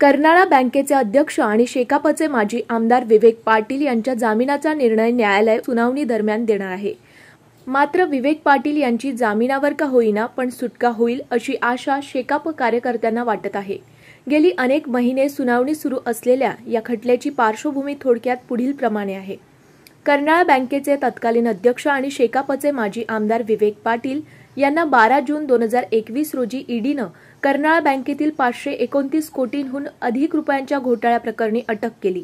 कर्नाळा बँकेचे अध्यक्ष आणि शेकापचे माजी आमदार विवेक पाटील यांच्या जामिनाचा निर्णय न्यायालय सुनावणी दरम्यान देणार आहे मात्र विवेक पाटील यांची जामिनावर का होईना पण सुटका होईल अशी आशा शेकाप कार्यकर्त्यांना वाटत आहे गेली अनेक महिने सुनावणी सुरू असलेल्या या खटल्याची पार्श्वभूमी थोडक्यात पुढील प्रमाणे आहे कर्नाळ बँकेचे तत्कालीन अध्यक्ष आणि शेकापचे माजी आमदार विवेक पाटील यांना बारा जून दोन हजार एकवीस रोजी ईडीनं कर्नाळ बँकेतील पाचशे एकोणतीस कोटींहून अधिक रुपयांच्या घोटाळ्याप्रकरणी अटक केली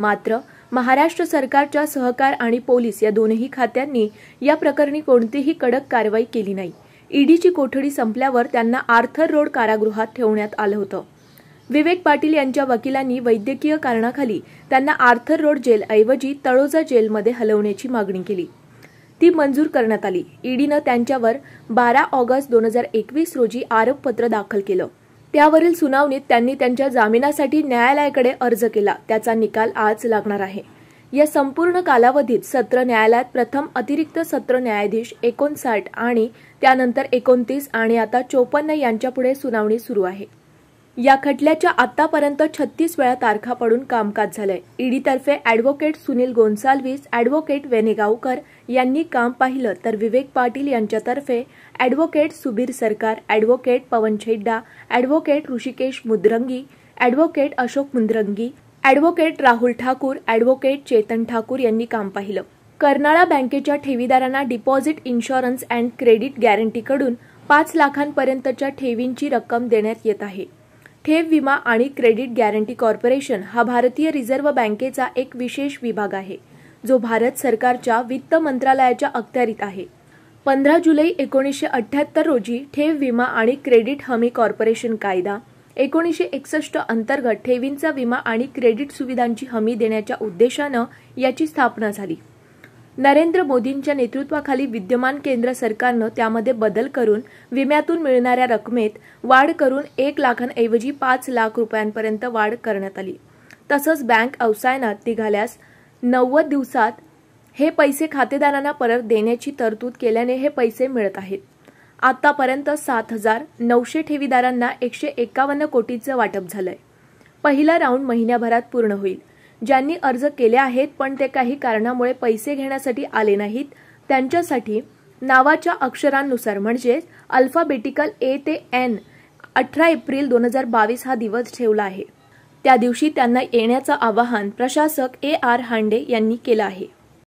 मात्र महाराष्ट्र सरकारच्या सहकार आणि पोलीस या दोन्ही खात्यांनी या प्रकरणी कोणतीही कडक कारवाई केली नाही ईडीची कोठडी संपल्यावर त्यांना आर्थर रोड कारागृहात ठेवण्यात आलं होतं विवेक पाटील यांच्या वकिलांनी वैद्यकीय कारणाखाली त्यांना आर्थर रोड जेल ऐवजी तळोजा जेलमध्ये हलवण्याची मागणी केली ती मंजूर करण्यात आली ईडीनं त्यांच्यावर बारा ऑगस्ट दोन हजार एकवीस रोजी आरोपपत्र दाखल केलं त्यावरील सुनावणीत त्यांनी त्यांच्या जामिनासाठी न्यायालयाकडे अर्ज केला त्याचा निकाल आज लागणार आहे या संपूर्ण कालावधीत सत्र न्यायालयात प्रथम अतिरिक्त सत्र न्यायाधीश एकोणसाठ आणि त्यानंतर एकोणतीस आणि आता चोपन्न यांच्यापुढे सुनावणी सुरू आहे या खटल्याच्या आतापर्यंत छत्तीस वेळा तारखा पडून कामकाज झालंय ईडीतर्फे अॅडव्होकेट सुनील गोन्साल्विस अॅडव्होकेट वेनेगावकर यांनी काम पाहिलं तर विवेक पाटील यांच्यातर्फे advocate Subir Sarkar advocate Pawan Chheda advocate Rishikesh Mudrangi advocate Ashok Mudrangi advocate Rahul Thakur advocate Chetan Thakur यांनी काम पाहिलं कर्नाळा बँकेच्या ठेवीदारांना डिपॉझिट इन्शुरन्स अँड क्रेडिट गॅरंटीकडून पाच लाखांपर्यंतच्या ठेवींची रक्कम देण्यात येत आहे ठेव विमा आणि क्रेडिट गॅरंटी कॉर्पोरेशन हा भारतीय रिझर्व्ह बँकेचा एक विशेष विभाग आहे जो भारत सरकारच्या वित्त मंत्रालयाच्या अखत्यारीत आहे पंधरा जुलै एकोणीसशे अठ्ठ्याहत्तर रोजी ठेव विमा आणि क्रेडिट हमी कॉर्पोरेशन कायदा एकोणीसशे एकसष्ट अंतर्गत ठेवींचा विमा आणि क्रेडिट सुविधांची हमी देण्याच्या उद्देशानं याची स्थापना झाली नरेंद्र मोदींच्या नेतृत्वाखाली विद्यमान केंद्र सरकारनं त्यामध्ये बदल करून विम्यातून मिळणाऱ्या रकमेत वाढ करून एक लाखांऐवजी पाच लाख रुपयांपर्यंत वाढ करण्यात आली तसंच बँक अवसायनात निघाल्यास नव्वद दिवसात हे पैसे खातेदारांना परत देण्याची तरतूद केल्याने हे पैसे मिळत आहेत आतापर्यंत सात हजार नऊशे ठेवीदारांना एकशे एकावन्न कोटीचं वाटप झालंय पहिला राऊंड महिन्याभरात पूर्ण होईल ज्यांनी अर्ज केले आहेत पण ते काही कारणामुळे पैसे घेण्यासाठी आले नाहीत त्यांच्यासाठी नावाच्या अक्षरांनुसार म्हणजेच अल्फाबेटिकल ए ते एन अठरा एप्रिल दोन हजार बावीस हा दिवस ठेवला आहे त्या दिवशी त्यांना येण्याचं आवाहन प्रशासक ए आर हांडे यांनी केलं आहे